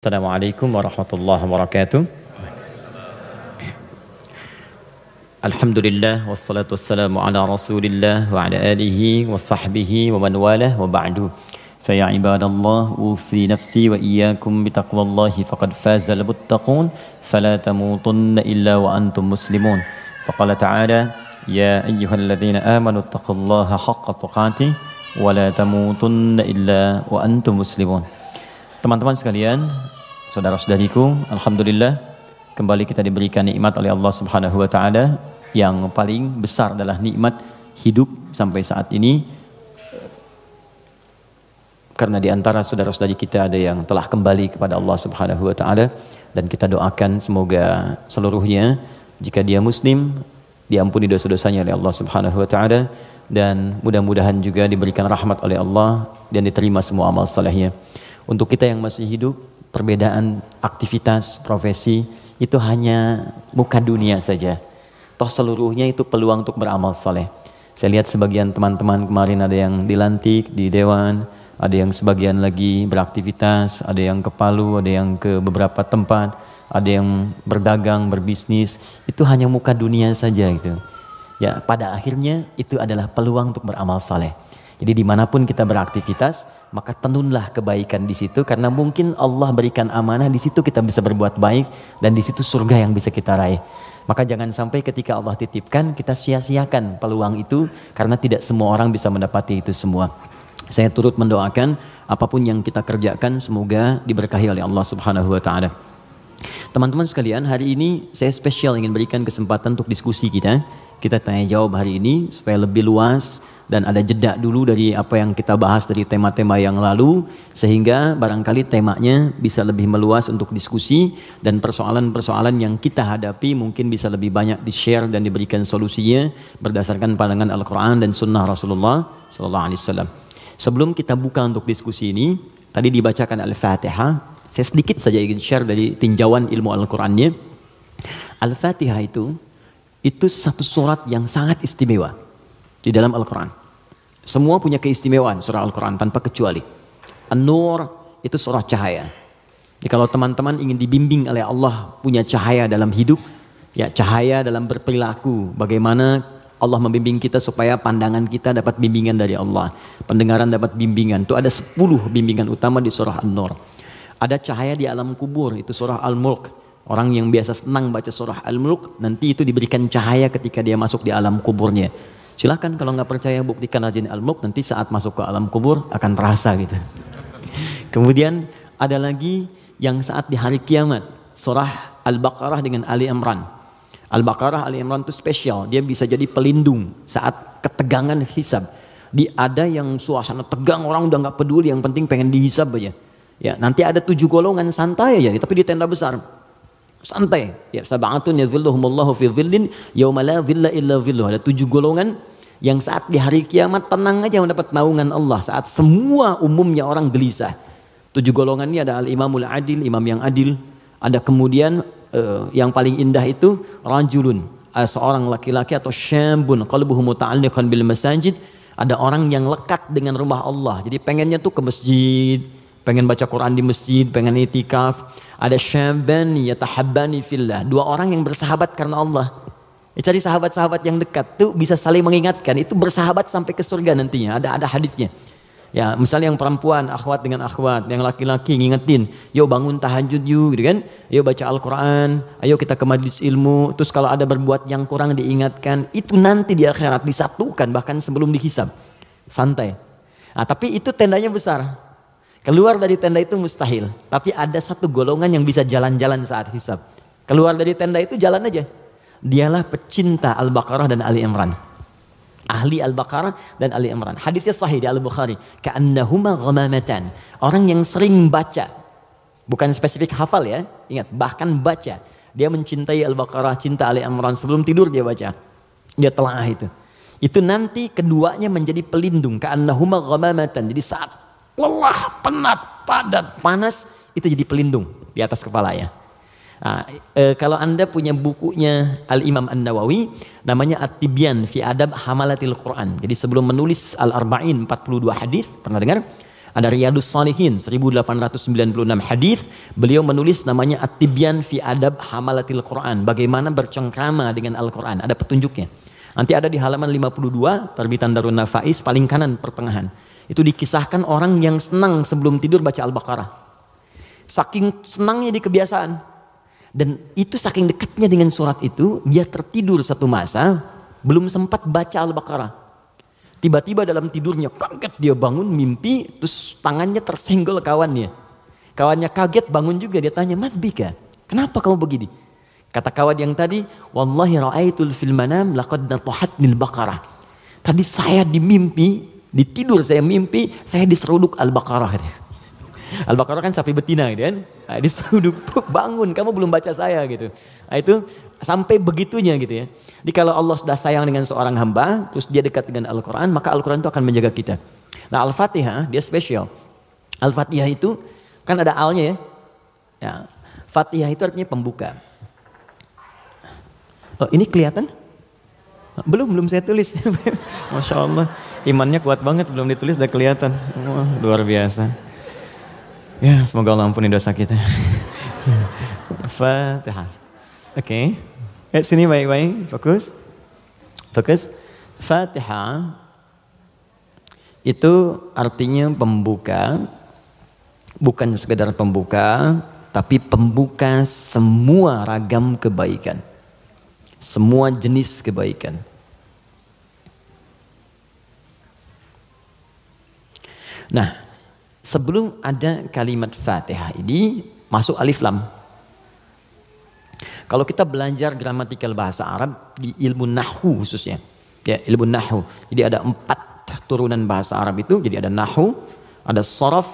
السلام عليكم ورحمة الله وبركاته الحمد لله والصلاة والسلام على رسول الله وعلى آله وصحبه ومن والاه وبعد فيا عباد الله أوصي نفسي وإياكم بتقوى الله فقد فاز المتقون فلا تموتن إلا وأنتم مسلمون فقال تعالى يا أيها الذين آمنوا اتقوا الله حق تقاته ولا تموتن إلا وأنتم مسلمون Teman-teman sekalian, Saudara-saudariku, alhamdulillah kembali kita diberikan nikmat oleh Allah Subhanahu wa taala yang paling besar adalah nikmat hidup sampai saat ini karena di antara saudara-saudari kita ada yang telah kembali kepada Allah Subhanahu wa taala dan kita doakan semoga seluruhnya jika dia muslim diampuni dosa-dosanya oleh Allah Subhanahu wa taala dan mudah-mudahan juga diberikan rahmat oleh Allah dan diterima semua amal salehnya. Untuk kita yang masih hidup perbedaan aktivitas, profesi itu hanya muka dunia saja. Toh seluruhnya itu peluang untuk beramal saleh. Saya lihat sebagian teman-teman kemarin ada yang dilantik di dewan, ada yang sebagian lagi beraktivitas, ada yang ke Palu, ada yang ke beberapa tempat, ada yang berdagang, berbisnis. Itu hanya muka dunia saja gitu. Ya, pada akhirnya itu adalah peluang untuk beramal saleh. Jadi dimanapun kita beraktivitas, maka tenunlah kebaikan di situ karena mungkin Allah berikan amanah di situ kita bisa berbuat baik dan di situ surga yang bisa kita raih. Maka jangan sampai ketika Allah titipkan kita sia-siakan peluang itu karena tidak semua orang bisa mendapati itu semua. Saya turut mendoakan apapun yang kita kerjakan semoga diberkahi oleh Allah Subhanahu wa taala. Teman-teman sekalian, hari ini saya spesial ingin berikan kesempatan untuk diskusi kita kita tanya jawab hari ini supaya lebih luas dan ada jeda dulu dari apa yang kita bahas dari tema-tema yang lalu sehingga barangkali temanya bisa lebih meluas untuk diskusi dan persoalan-persoalan yang kita hadapi mungkin bisa lebih banyak di-share dan diberikan solusinya berdasarkan pandangan Al-Qur'an dan sunnah Rasulullah sallallahu alaihi wasallam. Sebelum kita buka untuk diskusi ini, tadi dibacakan Al-Fatihah. Saya sedikit saja ingin share dari tinjauan ilmu Al-Qur'annya. Al-Fatihah itu itu satu surat yang sangat istimewa di dalam Al-Quran. Semua punya keistimewaan surah Al-Quran tanpa kecuali. An-Nur itu surat cahaya. Jadi kalau teman-teman ingin dibimbing oleh Allah punya cahaya dalam hidup, ya cahaya dalam berperilaku, bagaimana Allah membimbing kita supaya pandangan kita dapat bimbingan dari Allah, pendengaran dapat bimbingan. Itu ada 10 bimbingan utama di surah An-Nur. Ada cahaya di alam kubur, itu surah Al-Mulk. Orang yang biasa senang baca surah Al-Mulk nanti itu diberikan cahaya ketika dia masuk di alam kuburnya. Silahkan kalau nggak percaya buktikan rajin Al-Mulk nanti saat masuk ke alam kubur akan terasa gitu. Kemudian ada lagi yang saat di hari kiamat surah Al-Baqarah dengan Ali Imran. Al-Baqarah Ali Imran itu spesial, dia bisa jadi pelindung saat ketegangan hisab. Di ada yang suasana tegang orang udah nggak peduli yang penting pengen dihisab aja. Ya, nanti ada tujuh golongan santai aja tapi di tenda besar santai ya sab'atun yadhilluhumullahu fi dhillin yauma la dhilla illa dhilluh ada tujuh golongan yang saat di hari kiamat tenang aja mendapat naungan Allah saat semua umumnya orang gelisah tujuh golongan ini ada al-imamul adil imam yang adil ada kemudian uh, yang paling indah itu rajulun uh, seorang laki-laki atau syambun qalbuhu muta'alliqan bil masajid ada orang yang lekat dengan rumah Allah jadi pengennya tuh ke masjid pengen baca Quran di masjid, pengen itikaf. Ada syambani tahabani fillah. Dua orang yang bersahabat karena Allah. Ya, cari sahabat-sahabat yang dekat tuh bisa saling mengingatkan. Itu bersahabat sampai ke surga nantinya. Ada ada hadisnya. Ya, misalnya yang perempuan akhwat dengan akhwat, yang laki-laki ngingetin, "Yo bangun tahajud yuk," gitu kan? "Yo baca Al-Qur'an, ayo kita ke majelis ilmu." Terus kalau ada berbuat yang kurang diingatkan, itu nanti di akhirat disatukan bahkan sebelum dihisab. Santai. Nah, tapi itu tendanya besar. Keluar dari tenda itu mustahil. Tapi ada satu golongan yang bisa jalan-jalan saat hisab. Keluar dari tenda itu jalan aja. Dialah pecinta Al-Baqarah dan Ali Imran. Ahli Al-Baqarah dan Ali Imran. Hadisnya sahih di Al-Bukhari. Ka'annahuma ghamamatan. Orang yang sering baca. Bukan spesifik hafal ya. Ingat, bahkan baca. Dia mencintai Al-Baqarah, cinta Ali Imran. Sebelum tidur dia baca. Dia telah itu. Itu nanti keduanya menjadi pelindung. Ka'annahuma ghamamatan. Jadi saat lelah, penat, padat, panas, itu jadi pelindung di atas kepala ya. Nah, e, kalau anda punya bukunya Al Imam An Nawawi, namanya At Tibyan fi Adab Hamalatil Quran. Jadi sebelum menulis Al Arba'in 42 hadis, pernah dengar? Ada Riyadus Salihin 1896 hadis. Beliau menulis namanya At Tibyan fi Adab Hamalatil Quran. Bagaimana bercengkrama dengan Al Quran? Ada petunjuknya. Nanti ada di halaman 52 terbitan Darun Nafais paling kanan pertengahan. Itu dikisahkan orang yang senang sebelum tidur baca Al-Baqarah. Saking senangnya di kebiasaan. Dan itu saking dekatnya dengan surat itu, dia tertidur satu masa, belum sempat baca Al-Baqarah. Tiba-tiba dalam tidurnya kaget dia bangun mimpi, terus tangannya tersenggol kawannya. Kawannya kaget bangun juga, dia tanya, Mas Bika, kenapa kamu begini? Kata kawan yang tadi, Wallahi ra'aitul fil manam laqad nil baqarah. Tadi saya di mimpi di tidur saya mimpi, saya diseruduk Al-Baqarah. Al-Baqarah kan sapi betina gitu kan. Nah, diseruduk, bangun, kamu belum baca saya gitu. Nah, itu sampai begitunya gitu ya. Jadi kalau Allah sudah sayang dengan seorang hamba, terus dia dekat dengan Al-Quran, maka Al-Quran itu akan menjaga kita. Nah Al-Fatihah dia spesial. Al-Fatihah itu kan ada alnya ya. ya. Fatihah itu artinya pembuka. Oh, ini kelihatan? Belum, belum saya tulis. Masya Allah imannya kuat banget belum ditulis udah kelihatan Wah, luar biasa ya semoga Allah ampuni dosa kita Fatihah oke okay. Eh, sini baik-baik fokus fokus Fatihah itu artinya pembuka bukan sekedar pembuka tapi pembuka semua ragam kebaikan semua jenis kebaikan Nah, sebelum ada kalimat Fatihah ini masuk alif lam. Kalau kita belajar gramatikal bahasa Arab di ilmu nahwu khususnya, ya ilmu nahwu. Jadi ada empat turunan bahasa Arab itu. Jadi ada nahwu, ada sorof,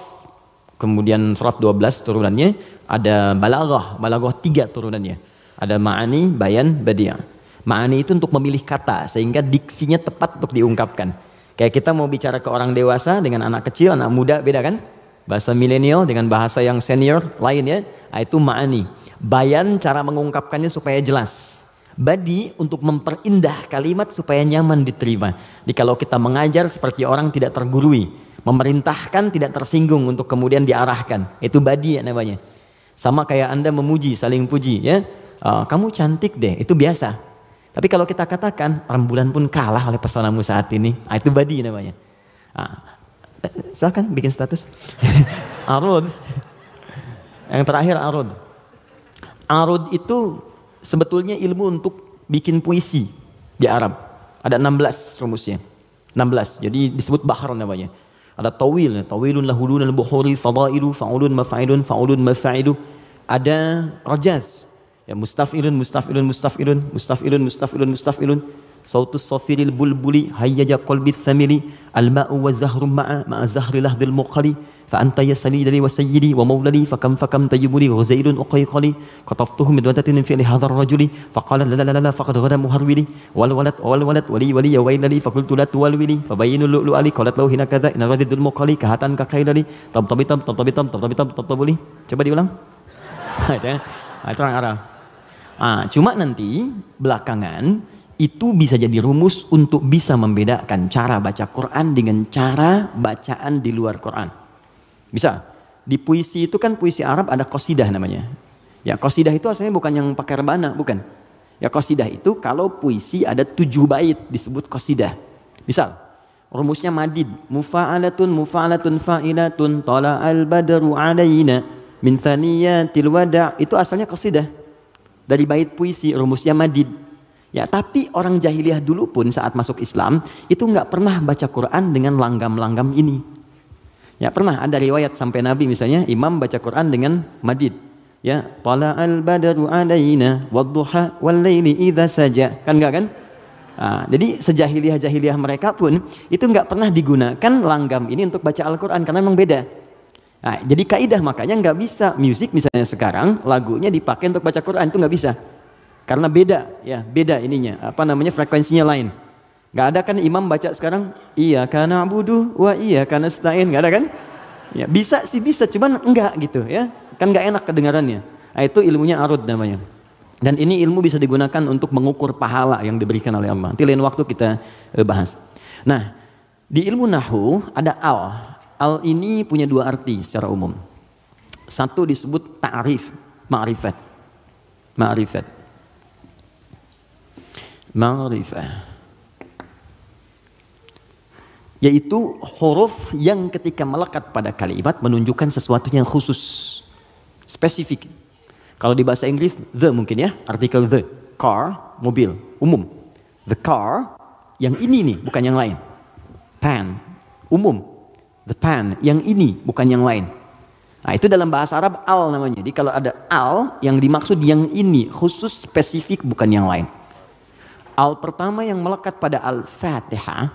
kemudian sorof 12 turunannya, ada balaghah, balaghah tiga turunannya. Ada ma'ani, bayan, badia. Ma'ani itu untuk memilih kata sehingga diksinya tepat untuk diungkapkan. Kayak kita mau bicara ke orang dewasa dengan anak kecil, anak muda beda kan? Bahasa milenial dengan bahasa yang senior lain ya. Itu ma'ani. Bayan cara mengungkapkannya supaya jelas. Badi untuk memperindah kalimat supaya nyaman diterima. Jadi kalau kita mengajar seperti orang tidak tergurui. Memerintahkan tidak tersinggung untuk kemudian diarahkan. Itu badi ya namanya. Sama kayak Anda memuji, saling puji ya. Uh, kamu cantik deh, itu biasa. Tapi kalau kita katakan rembulan pun kalah oleh pesonamu saat ini, ah, itu badi namanya. Ah, silahkan bikin status. arud. Yang terakhir arud. Arud itu sebetulnya ilmu untuk bikin puisi di Arab. Ada 16 rumusnya. 16. Jadi disebut bahar namanya. Ada tawil, tawilun lahulun al-buhuri fadailu fa'ulun mafa'ilun, fa'ulun mafa'ilu. Ada rajaz, Ya mustafilun mustafilun mustafilun mustafilun mustafilun mustafilun. Sautus safiril bulbuli hayyaja qalbi thamili al-ma'u wa zahru ma'a ma'a zahri lahdil muqali fa anta yasali dali wa sayyidi wa maulali fa kam fa kam tayyibuli ghuzailun uqayqali qataftuhu min wadatin fi hadha ar-rajuli fa qala la la la la faqad ghada muharwili wal walad wal walad wali wali ya wailali fa qultu la tuwalwili fa bayinu lu'lu ali qalat law hina kadha in radidul muqali kahatan ka khailali tabtabitam tabtabitam tabtabitam tabtabuli coba diulang Ada, terang arah. Ah, cuma nanti belakangan itu bisa jadi rumus untuk bisa membedakan cara baca Quran dengan cara bacaan di luar Quran. Bisa. Di puisi itu kan puisi Arab ada kosidah namanya. Ya kosidah itu asalnya bukan yang pakai rebana, bukan. Ya kosidah itu kalau puisi ada tujuh bait disebut kosidah. Misal, rumusnya madid. Mufa'alatun mufa'alatun fa'ilatun tola'al badaru alaina min thaniyatil wada' itu asalnya kosidah dari bait puisi rumusnya madid. Ya, tapi orang jahiliyah dulu pun saat masuk Islam itu nggak pernah baca Quran dengan langgam-langgam ini. Ya, pernah ada riwayat sampai Nabi misalnya imam baca Quran dengan madid. Ya, tala al badaru alaina wadduha wal laili idza saja. Kan enggak kan? Nah, jadi sejahiliyah jahiliyah mereka pun itu nggak pernah digunakan langgam ini untuk baca Al-Quran karena memang beda. Nah, jadi kaidah makanya nggak bisa musik misalnya sekarang lagunya dipakai untuk baca Quran itu nggak bisa karena beda ya beda ininya apa namanya frekuensinya lain. Nggak ada kan imam baca sekarang iya karena abudu wah iya karena setain nggak ada kan? Ya bisa sih bisa cuman enggak gitu ya kan nggak enak kedengarannya. Nah, itu ilmunya arut namanya. Dan ini ilmu bisa digunakan untuk mengukur pahala yang diberikan oleh Allah. Nanti lain waktu kita eh, bahas. Nah, di ilmu nahu ada al. Al ini punya dua arti secara umum. Satu disebut ta'rif, ma'rifat. Ma'rifat. Ma'rifat. Yaitu huruf yang ketika melekat pada kalimat menunjukkan sesuatu yang khusus. Spesifik. Kalau di bahasa Inggris, the mungkin ya, artikel the. Car, mobil, umum. The car, yang ini nih, bukan yang lain. Pan, umum the pan, yang ini bukan yang lain. Nah, itu dalam bahasa Arab al namanya. Jadi kalau ada al yang dimaksud yang ini khusus spesifik bukan yang lain. Al pertama yang melekat pada al-Fatihah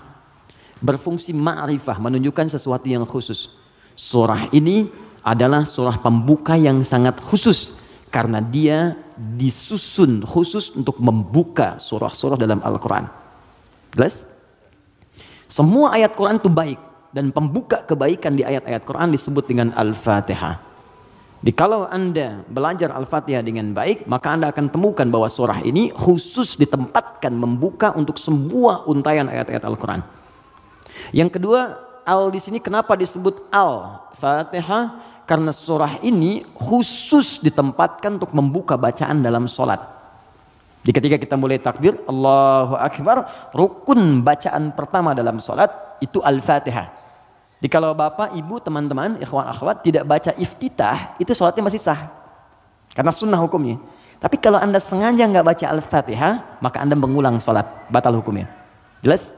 berfungsi ma'rifah menunjukkan sesuatu yang khusus. Surah ini adalah surah pembuka yang sangat khusus karena dia disusun khusus untuk membuka surah-surah dalam Al-Quran. Jelas? Semua ayat Quran itu baik dan pembuka kebaikan di ayat-ayat Quran disebut dengan Al-Fatihah. Di kalau Anda belajar Al-Fatihah dengan baik, maka Anda akan temukan bahwa surah ini khusus ditempatkan membuka untuk semua untayan ayat-ayat Al-Quran. Yang kedua, Al di sini kenapa disebut Al-Fatihah? Karena surah ini khusus ditempatkan untuk membuka bacaan dalam sholat. Di ketika kita mulai takbir, Allahu Akbar, rukun bacaan pertama dalam sholat itu Al-Fatihah. Jadi kalau bapak, ibu, teman-teman, ikhwan akhwat tidak baca iftitah, itu sholatnya masih sah. Karena sunnah hukumnya. Tapi kalau anda sengaja nggak baca al-fatihah, maka anda mengulang sholat, batal hukumnya. Jelas?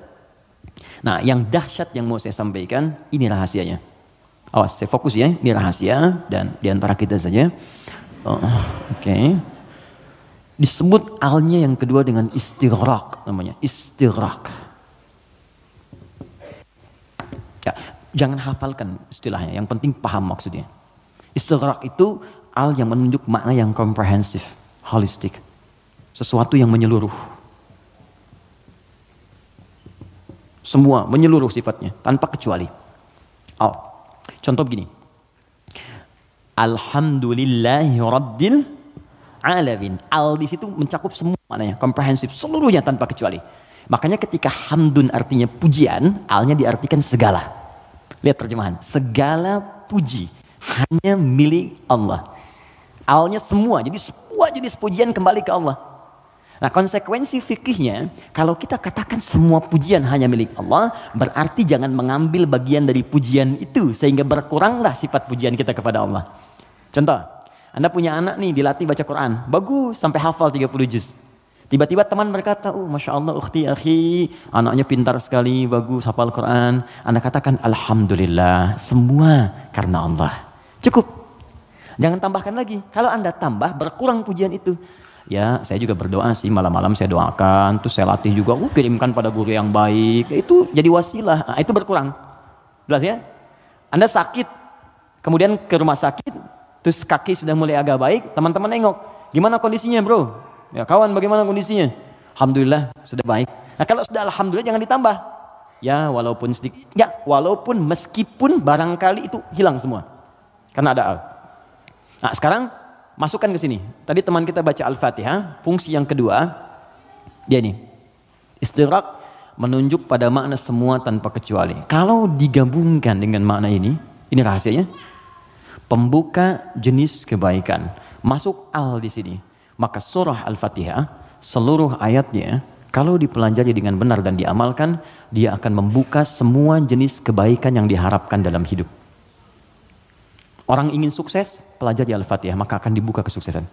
Nah yang dahsyat yang mau saya sampaikan, ini rahasianya. Awas, saya fokus ya, ini rahasia dan diantara kita saja. Oh, Oke. Okay. Disebut alnya yang kedua dengan istirahat namanya, Istirahat. Ya, Jangan hafalkan istilahnya, yang penting paham maksudnya. Istighraq itu al yang menunjuk makna yang komprehensif, holistik. Sesuatu yang menyeluruh. Semua menyeluruh sifatnya, tanpa kecuali. Al. Contoh begini. Alhamdulillahi rabbil alamin. Al di situ mencakup semua maknanya, komprehensif, seluruhnya tanpa kecuali. Makanya ketika hamdun artinya pujian, alnya diartikan segala. Lihat terjemahan. Segala puji hanya milik Allah. Alnya semua. Jadi semua jenis pujian kembali ke Allah. Nah konsekuensi fikihnya kalau kita katakan semua pujian hanya milik Allah berarti jangan mengambil bagian dari pujian itu sehingga berkuranglah sifat pujian kita kepada Allah. Contoh, Anda punya anak nih dilatih baca Quran, bagus sampai hafal 30 juz. Tiba-tiba teman berkata, oh, Masya Allah, ukhti, akhi, anaknya pintar sekali, bagus, hafal Quran. Anda katakan, Alhamdulillah, semua karena Allah. Cukup. Jangan tambahkan lagi. Kalau Anda tambah, berkurang pujian itu. Ya, saya juga berdoa sih, malam-malam saya doakan, terus saya latih juga, oh, kirimkan pada guru yang baik. Ya, itu jadi wasilah, nah, itu berkurang. Jelas ya? Anda sakit, kemudian ke rumah sakit, terus kaki sudah mulai agak baik, teman-teman nengok, gimana kondisinya bro? Ya, kawan bagaimana kondisinya? Alhamdulillah sudah baik. Nah, kalau sudah alhamdulillah jangan ditambah. Ya, walaupun sedikit. Ya, walaupun meskipun barangkali itu hilang semua. Karena ada al. Nah, sekarang masukkan ke sini. Tadi teman kita baca Al-Fatihah, fungsi yang kedua dia ini. Istirak menunjuk pada makna semua tanpa kecuali. Kalau digabungkan dengan makna ini, ini rahasianya. Pembuka jenis kebaikan. Masuk al di sini maka surah Al-Fatihah seluruh ayatnya kalau dipelajari dengan benar dan diamalkan, dia akan membuka semua jenis kebaikan yang diharapkan dalam hidup. Orang ingin sukses, pelajari Al-Fatihah, maka akan dibuka kesuksesan.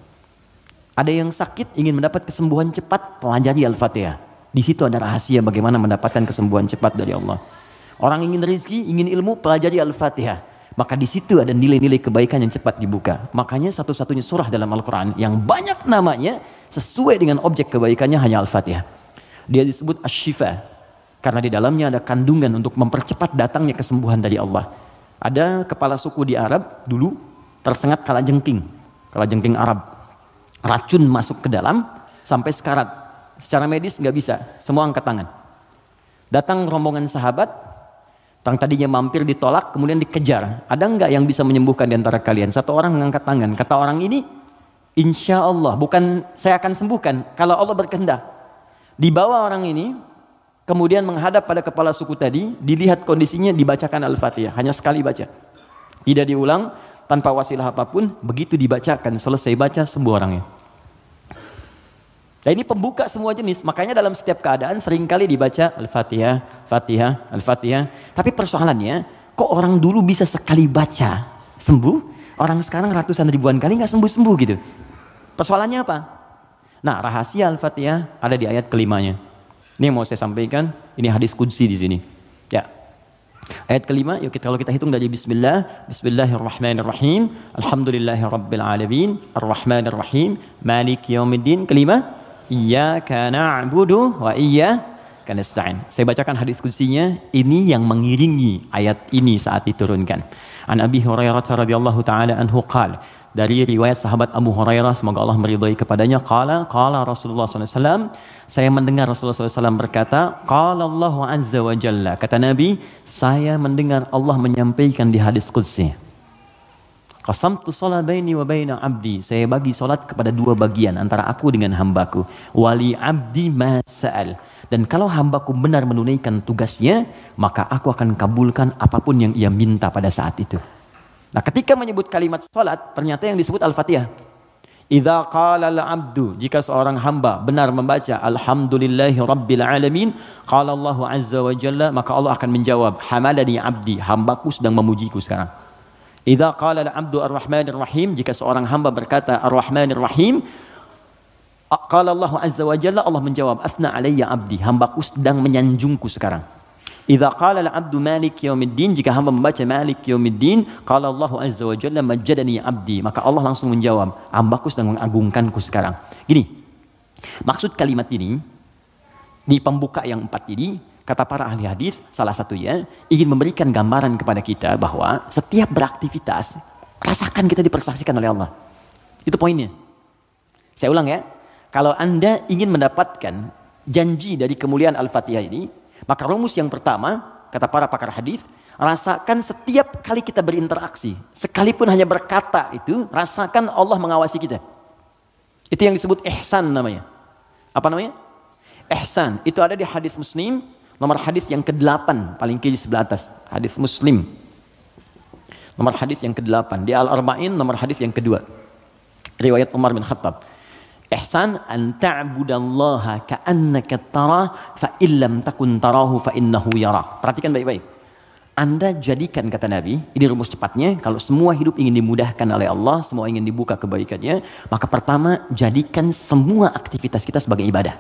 Ada yang sakit, ingin mendapat kesembuhan cepat, pelajari Al-Fatihah. Di situ ada rahasia bagaimana mendapatkan kesembuhan cepat dari Allah. Orang ingin rezeki, ingin ilmu, pelajari Al-Fatihah. Maka di situ ada nilai-nilai kebaikan yang cepat dibuka. Makanya satu-satunya surah dalam Al-Quran yang banyak namanya sesuai dengan objek kebaikannya hanya Al-Fatihah. Dia disebut ash-shifa karena di dalamnya ada kandungan untuk mempercepat datangnya kesembuhan dari Allah. Ada kepala suku di Arab dulu tersengat kalajengking, kalajengking Arab. Racun masuk ke dalam sampai sekarat. Secara medis nggak bisa, semua angkat tangan. Datang rombongan sahabat, Tang tadinya mampir ditolak, kemudian dikejar. Ada nggak yang bisa menyembuhkan di antara kalian? Satu orang mengangkat tangan. Kata orang ini, insya Allah, bukan saya akan sembuhkan. Kalau Allah berkehendak. Dibawa orang ini, kemudian menghadap pada kepala suku tadi, dilihat kondisinya, dibacakan Al-Fatihah. Hanya sekali baca. Tidak diulang, tanpa wasilah apapun, begitu dibacakan, selesai baca, sembuh orangnya. Dan ini pembuka semua jenis, makanya dalam setiap keadaan seringkali dibaca Al-Fatihah, Fatihah, al Al-Fatihah. Tapi persoalannya, kok orang dulu bisa sekali baca sembuh, orang sekarang ratusan ribuan kali nggak sembuh-sembuh gitu. Persoalannya apa? Nah, rahasia Al-Fatihah ada di ayat kelimanya. Ini yang mau saya sampaikan, ini hadis kudsi di sini. Ya. Ayat kelima, yuk kita, kalau kita hitung dari Bismillah, Bismillahirrahmanirrahim, Alhamdulillahirrabbilalamin, Ar-Rahmanirrahim, Malik Yawmiddin, kelima, iyyaka na'budu wa iyyaka nasta'in. Saya bacakan hadis kursinya, ini yang mengiringi ayat ini saat diturunkan. An Abi Hurairah radhiyallahu taala anhu qala dari riwayat sahabat Abu Hurairah semoga Allah meridhai kepadanya qala qala Rasulullah SAW saya mendengar Rasulullah SAW berkata qala Allah azza wa jalla kata Nabi saya mendengar Allah menyampaikan di hadis qudsi Qasamtu salat baini wa baina abdi. Saya bagi salat kepada dua bagian antara aku dengan hambaku. Wali abdi masal. Dan kalau hambaku benar menunaikan tugasnya, maka aku akan kabulkan apapun yang ia minta pada saat itu. Nah, ketika menyebut kalimat salat, ternyata yang disebut Al-Fatihah. Idza qala al-'abdu jika seorang hamba benar membaca alhamdulillahi rabbil alamin qala Allah azza wa jalla maka Allah akan menjawab hamadani 'abdi hambaku sedang memujiku sekarang Idza qala al-'abdu ar-rahmanir rahim, jika seorang hamba berkata ar-rahmanir rahim, qala Allah azza wa jalla Allah menjawab, asna alayya 'abdi, hambaku sedang menyanjungku sekarang. Idza qala al-'abdu malik yaumiddin, jika hamba membaca malik yaumiddin, qala Allah azza wa jalla majjadani 'abdi, maka Allah langsung menjawab, hambaku sedang mengagungkanku sekarang. Gini. Maksud kalimat ini di pembuka yang empat ini Kata para ahli hadis, salah satunya ingin memberikan gambaran kepada kita bahwa setiap beraktivitas rasakan kita dipersaksikan oleh Allah. Itu poinnya. Saya ulang ya. Kalau Anda ingin mendapatkan janji dari kemuliaan Al-Fatihah ini, maka rumus yang pertama, kata para pakar hadis, rasakan setiap kali kita berinteraksi, sekalipun hanya berkata itu, rasakan Allah mengawasi kita. Itu yang disebut ihsan namanya. Apa namanya? Ihsan. Itu ada di hadis Muslim Nomor hadis yang ke-8 paling kiri sebelah atas, hadis Muslim. Nomor hadis yang ke-8 di Al-Arba'in nomor hadis yang kedua. Riwayat Umar bin Khattab. Ihsan an ta'budallaha ka'annaka tarah fa illam takun tarahu fa innahu yara Perhatikan baik-baik. Anda jadikan kata Nabi, ini rumus cepatnya, kalau semua hidup ingin dimudahkan oleh Allah, semua ingin dibuka kebaikannya, maka pertama jadikan semua aktivitas kita sebagai ibadah.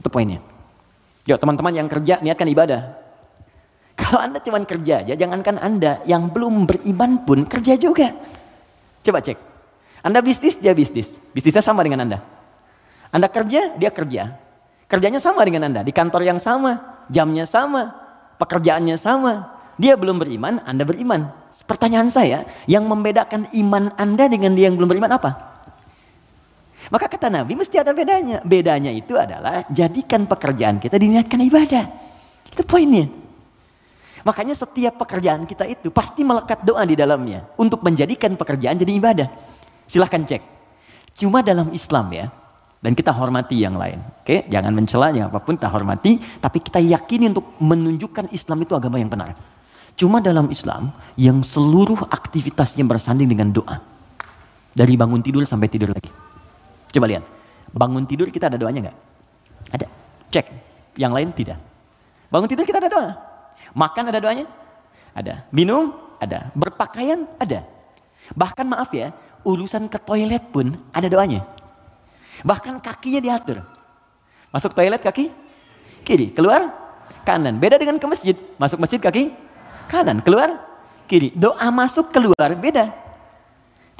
Itu poinnya. Yuk teman-teman yang kerja niatkan ibadah. Kalau Anda cuma kerja aja, jangankan Anda yang belum beriman pun kerja juga. Coba cek. Anda bisnis, dia bisnis. Bisnisnya sama dengan Anda. Anda kerja, dia kerja. Kerjanya sama dengan Anda, di kantor yang sama, jamnya sama, pekerjaannya sama. Dia belum beriman, Anda beriman. Pertanyaan saya, yang membedakan iman Anda dengan dia yang belum beriman apa? Maka kata Nabi mesti ada bedanya. Bedanya itu adalah jadikan pekerjaan kita diniatkan ibadah. Itu poinnya. Makanya setiap pekerjaan kita itu pasti melekat doa di dalamnya. Untuk menjadikan pekerjaan jadi ibadah. Silahkan cek. Cuma dalam Islam ya. Dan kita hormati yang lain. Oke, jangan mencelanya apapun kita hormati. Tapi kita yakini untuk menunjukkan Islam itu agama yang benar. Cuma dalam Islam yang seluruh aktivitasnya bersanding dengan doa. Dari bangun tidur sampai tidur lagi. Coba lihat, bangun tidur kita ada doanya nggak? Ada. Cek, yang lain tidak. Bangun tidur kita ada doa. Makan ada doanya? Ada. Minum? Ada. Berpakaian? Ada. Bahkan maaf ya, urusan ke toilet pun ada doanya. Bahkan kakinya diatur. Masuk toilet kaki kiri, keluar kanan. Beda dengan ke masjid, masuk masjid kaki kanan, keluar kiri. Doa masuk keluar beda.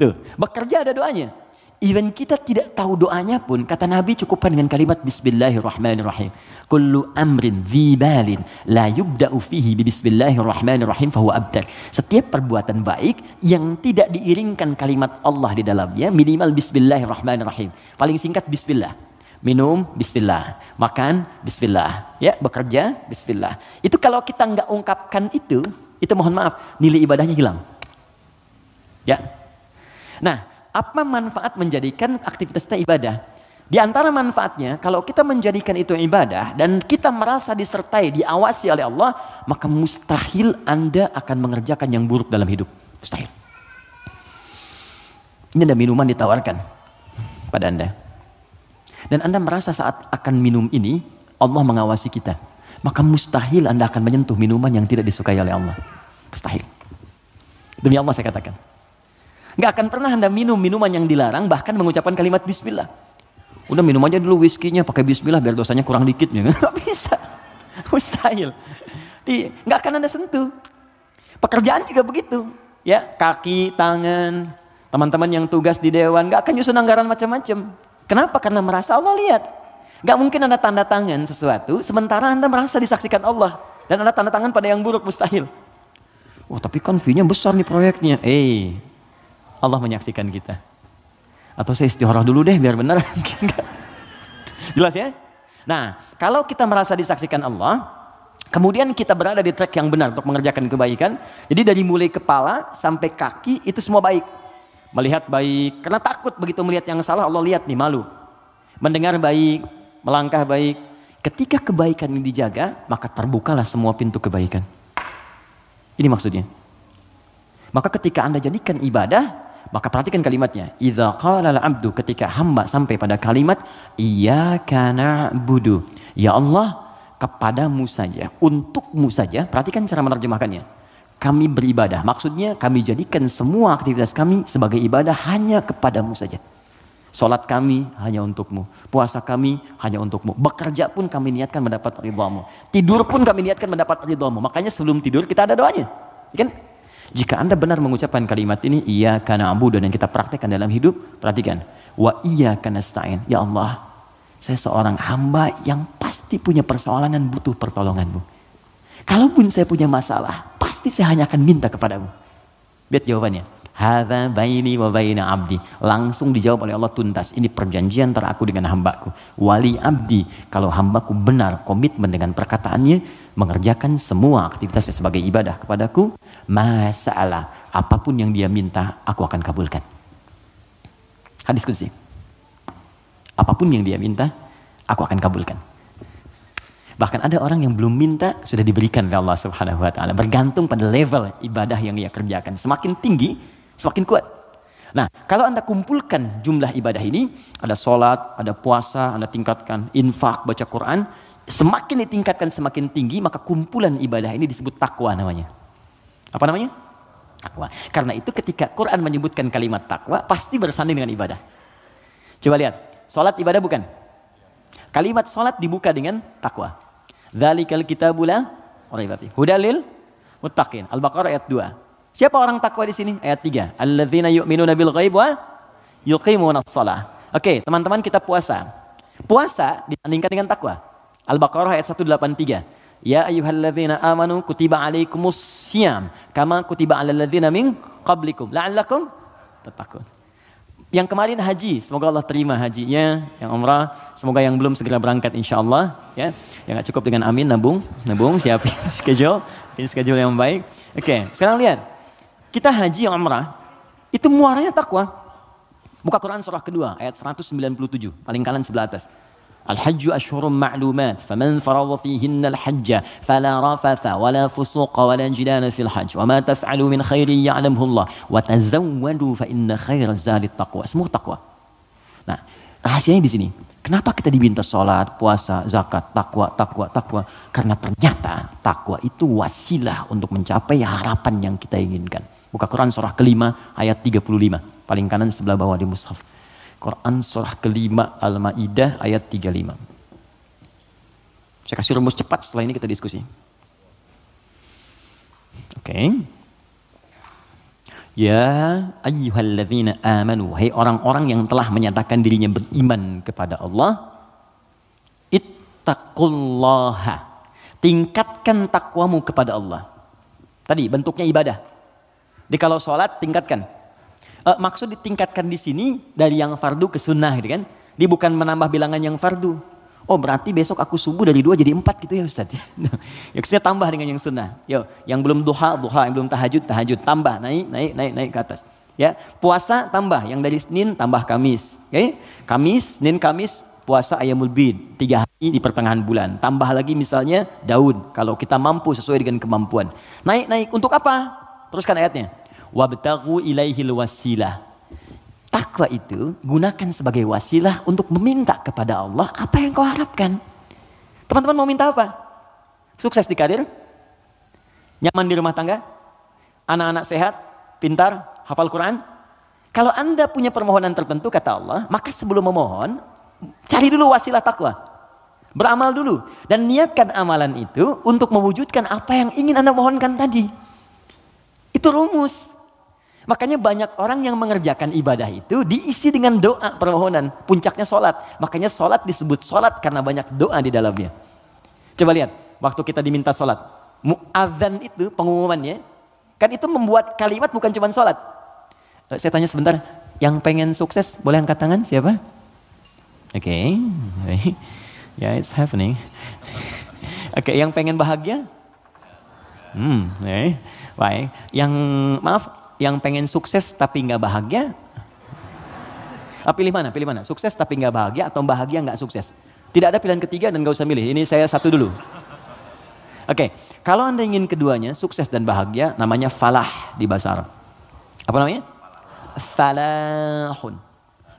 Tuh, bekerja ada doanya. Even kita tidak tahu doanya pun, kata Nabi cukupkan dengan kalimat Bismillahirrahmanirrahim. Kullu amrin zibalin la yubda'u fihi bismillahirrahmanirrahim fahuwa abdal. Setiap perbuatan baik yang tidak diiringkan kalimat Allah di dalamnya, minimal bismillahirrahmanirrahim. Paling singkat bismillah. Minum, bismillah. Makan, bismillah. Ya, bekerja, bismillah. Itu kalau kita nggak ungkapkan itu, itu mohon maaf, nilai ibadahnya hilang. Ya. Nah, apa manfaat menjadikan aktivitas kita ibadah? Di antara manfaatnya, kalau kita menjadikan itu ibadah dan kita merasa disertai, diawasi oleh Allah, maka mustahil Anda akan mengerjakan yang buruk dalam hidup. Mustahil. Ini ada minuman ditawarkan pada Anda. Dan Anda merasa saat akan minum ini, Allah mengawasi kita. Maka mustahil Anda akan menyentuh minuman yang tidak disukai oleh Allah. Mustahil. Demi Allah saya katakan. Nggak akan pernah Anda minum minuman yang dilarang bahkan mengucapkan kalimat bismillah. Udah minum aja dulu whiskynya pakai bismillah biar dosanya kurang dikit. ya Nggak bisa. Mustahil. Di, nggak akan Anda sentuh. Pekerjaan juga begitu. Ya, kaki, tangan, teman-teman yang tugas di dewan nggak akan nyusun anggaran macam-macam. Kenapa? Karena merasa Allah lihat. nggak mungkin Anda tanda tangan sesuatu sementara Anda merasa disaksikan Allah dan Anda tanda tangan pada yang buruk mustahil. Wah, oh, tapi kan fee-nya besar nih proyeknya. Eh, Allah menyaksikan kita. Atau saya istihoroh dulu deh biar benar. Jelas ya? Nah, kalau kita merasa disaksikan Allah, kemudian kita berada di track yang benar untuk mengerjakan kebaikan. Jadi dari mulai kepala sampai kaki itu semua baik. Melihat baik, karena takut begitu melihat yang salah Allah lihat nih malu. Mendengar baik, melangkah baik. Ketika kebaikan ini dijaga, maka terbukalah semua pintu kebaikan. Ini maksudnya. Maka ketika Anda jadikan ibadah maka perhatikan kalimatnya. Idza qala al-'abdu ketika hamba sampai pada kalimat iyyaka na'budu. Ya Allah, kepadamu saja, untukmu saja. Perhatikan cara menerjemahkannya. Kami beribadah, maksudnya kami jadikan semua aktivitas kami sebagai ibadah hanya kepadamu saja. Sholat kami hanya untukmu. Puasa kami hanya untukmu. Bekerja pun kami niatkan mendapat ridhamu. Tidur pun kami niatkan mendapat ridhamu. Makanya sebelum tidur kita ada doanya. Kan jika Anda benar mengucapkan kalimat ini, iya karena ambu dan yang kita praktekkan dalam hidup, perhatikan. Wa iya karena stain. Ya Allah, saya seorang hamba yang pasti punya persoalan dan butuh pertolonganmu. Kalaupun saya punya masalah, pasti saya hanya akan minta kepadamu. Lihat jawabannya. Hada baini wa baini abdi. Langsung dijawab oleh Allah tuntas. Ini perjanjian antara aku dengan hambaku. Wali abdi. Kalau hambaku benar komitmen dengan perkataannya. Mengerjakan semua aktivitasnya sebagai ibadah kepadaku. Masalah. Apapun yang dia minta aku akan kabulkan. Hadis kunci Apapun yang dia minta aku akan kabulkan. Bahkan ada orang yang belum minta sudah diberikan oleh Allah Subhanahu wa taala. Bergantung pada level ibadah yang ia kerjakan. Semakin tinggi Semakin kuat. Nah, kalau Anda kumpulkan jumlah ibadah ini, ada sholat, ada puasa, Anda tingkatkan infak, baca Quran, semakin ditingkatkan semakin tinggi, maka kumpulan ibadah ini disebut takwa namanya. Apa namanya? Takwa. Karena itu ketika Quran menyebutkan kalimat takwa, pasti bersanding dengan ibadah. Coba lihat, sholat ibadah bukan? Kalimat sholat dibuka dengan takwa. Dzalikal kitabula Hudalil muttaqin. Al-Baqarah ayat 2. Siapa orang takwa di sini? Ayat 3. Alladzina yu'minuna bil ghaib wa yuqimuna shalah. Oke, okay, teman-teman kita puasa. Puasa ditandingkan dengan takwa. Al-Baqarah ayat 183. Ya ayyuhalladzina amanu kutiba alaikumus syiyam kama kutiba alal ladzina min qablikum la'allakum tattaqun. Yang kemarin haji, semoga Allah terima hajinya, yang umrah, semoga yang belum segera berangkat insyaallah ya. Yang enggak cukup dengan amin nabung, nabung siapin schedule, pin schedule yang baik. Oke, okay, sekarang lihat kita haji yang umrah, itu muaranya takwa. Buka Quran surah kedua ayat 197, paling kanan sebelah atas. al الحج fihinna al hajja fala rafatha wala فلا wala ولا fil ولا wa في الحج min تفعلوا من Allah wa tazawwadu fa inna خير الزاد taqwa. Semua takwa. nah rahasianya di sini kenapa kita diminta sholat puasa zakat takwa takwa takwa karena ternyata takwa itu wasilah untuk mencapai harapan yang kita inginkan Buka Quran surah kelima ayat 35. Paling kanan sebelah bawah di mushaf. Quran surah kelima Al-Ma'idah ayat 35. Saya kasih rumus cepat setelah ini kita diskusi. Oke. Okay. Ya ayyuhalladzina amanu. Hai orang-orang yang telah menyatakan dirinya beriman kepada Allah. Ittaqullaha. Tingkatkan takwamu kepada Allah. Tadi bentuknya ibadah jadi kalau sholat tingkatkan. E, maksud ditingkatkan di sini dari yang fardu ke sunnah gitu kan. Di bukan menambah bilangan yang fardu. Oh berarti besok aku subuh dari dua jadi empat gitu ya Ustaz. ya saya tambah dengan yang sunnah. Yo, yang belum duha, duha, yang belum tahajud, tahajud. Tambah, naik, naik, naik, naik ke atas. Ya, puasa tambah yang dari Senin tambah Kamis. Okay? Kamis, Senin, Kamis puasa ayamul bid tiga hari di pertengahan bulan. Tambah lagi misalnya daun kalau kita mampu sesuai dengan kemampuan. Naik naik untuk apa? Teruskan ayatnya. Wabtagu ilaihil wasilah. Takwa itu gunakan sebagai wasilah untuk meminta kepada Allah apa yang kau harapkan. Teman-teman mau minta apa? Sukses di karir? Nyaman di rumah tangga? Anak-anak sehat? Pintar? Hafal Quran? Kalau Anda punya permohonan tertentu kata Allah, maka sebelum memohon, cari dulu wasilah takwa. Beramal dulu dan niatkan amalan itu untuk mewujudkan apa yang ingin Anda mohonkan tadi. Itu rumus. Makanya banyak orang yang mengerjakan ibadah itu diisi dengan doa permohonan. Puncaknya sholat. Makanya sholat disebut sholat karena banyak doa di dalamnya. Coba lihat, waktu kita diminta sholat. Mu'adzan itu pengumumannya. Kan itu membuat kalimat bukan cuma sholat. Eh, saya tanya sebentar, yang pengen sukses boleh angkat tangan siapa? Oke, okay. ya yeah, it's happening. Oke, okay, yang pengen bahagia Hmm, eh, baik. Yang maaf, yang pengen sukses tapi nggak bahagia, ah, pilih mana? Pilih mana? Sukses tapi nggak bahagia atau bahagia nggak sukses? Tidak ada pilihan ketiga dan nggak usah milih. Ini saya satu dulu. Oke, okay. kalau anda ingin keduanya sukses dan bahagia, namanya falah di bahasa Arab. Apa namanya? Falahun.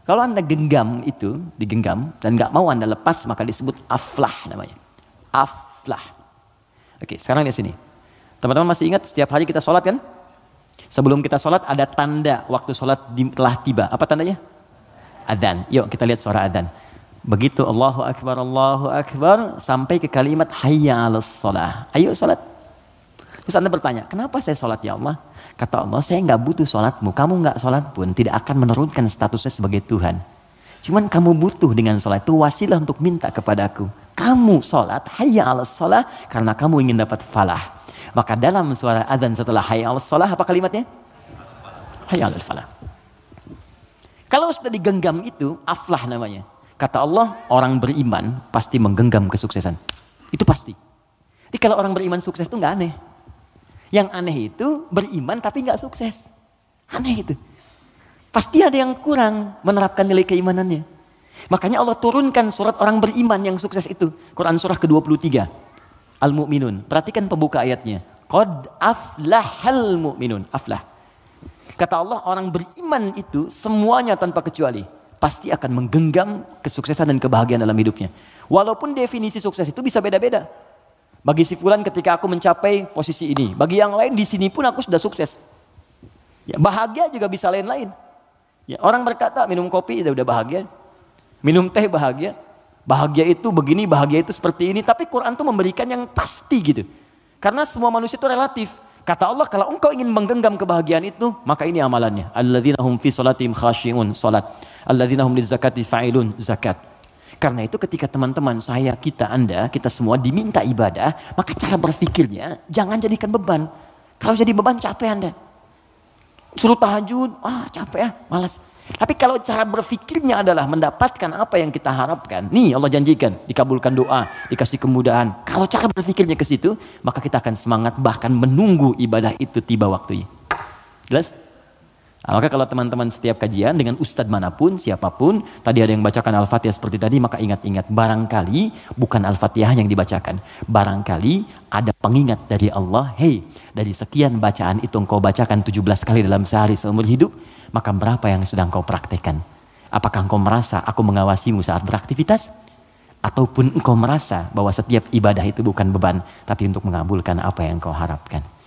Kalau anda genggam itu, digenggam dan nggak mau anda lepas, maka disebut aflah namanya. Aflah. Oke, okay, sekarang lihat sini. Teman-teman masih ingat setiap hari kita sholat kan? Sebelum kita sholat ada tanda waktu sholat telah tiba. Apa tandanya? Adhan. Yuk kita lihat suara adhan. Begitu Allahu Akbar, Allahu Akbar sampai ke kalimat Hayya alas sholat. Ayo sholat. Terus anda bertanya, kenapa saya sholat ya Allah? Kata Allah, saya nggak butuh sholatmu. Kamu nggak sholat pun tidak akan menurunkan statusnya sebagai Tuhan. Cuman kamu butuh dengan sholat itu wasilah untuk minta kepadaku. Kamu sholat, hayya alas sholat karena kamu ingin dapat falah. Maka dalam suara azan setelah hayal al salah apa kalimatnya? hayal al falah. Kalau sudah digenggam itu aflah namanya. Kata Allah, orang beriman pasti menggenggam kesuksesan. Itu pasti. Jadi kalau orang beriman sukses itu nggak aneh. Yang aneh itu beriman tapi nggak sukses. Aneh itu. Pasti ada yang kurang menerapkan nilai keimanannya. Makanya Allah turunkan surat orang beriman yang sukses itu. Quran surah ke-23. Al-Mu'minun. Perhatikan pembuka ayatnya. Qad aflahal mu'minun. Aflah. Kata Allah orang beriman itu semuanya tanpa kecuali. Pasti akan menggenggam kesuksesan dan kebahagiaan dalam hidupnya. Walaupun definisi sukses itu bisa beda-beda. Bagi si Fulan ketika aku mencapai posisi ini. Bagi yang lain di sini pun aku sudah sukses. Ya, bahagia juga bisa lain-lain. Ya, orang berkata minum kopi sudah bahagia. Minum teh bahagia. Bahagia itu begini, bahagia itu seperti ini. Tapi Quran tuh memberikan yang pasti gitu. Karena semua manusia itu relatif. Kata Allah, kalau engkau ingin menggenggam kebahagiaan itu, maka ini amalannya. Alladzina hum fi salatim khasyi'un, salat. Alladzina hum zakati fa'ilun, zakat. Karena itu ketika teman-teman saya, kita, Anda, kita semua diminta ibadah, maka cara berpikirnya jangan jadikan beban. Kalau jadi beban capek Anda. Suruh tahajud, ah capek ya, malas. Tapi kalau cara berpikirnya adalah mendapatkan apa yang kita harapkan. Nih Allah janjikan, dikabulkan doa, dikasih kemudahan. Kalau cara berpikirnya ke situ, maka kita akan semangat bahkan menunggu ibadah itu tiba waktunya. Jelas? Nah, maka kalau teman-teman setiap kajian dengan ustadz manapun, siapapun, tadi ada yang bacakan Al-Fatihah seperti tadi, maka ingat-ingat barangkali bukan Al-Fatihah yang dibacakan. Barangkali ada pengingat dari Allah, hei dari sekian bacaan itu engkau bacakan 17 kali dalam sehari seumur hidup, maka berapa yang sedang kau praktekkan? Apakah engkau merasa aku mengawasimu saat beraktivitas? Ataupun engkau merasa bahwa setiap ibadah itu bukan beban, tapi untuk mengabulkan apa yang kau harapkan.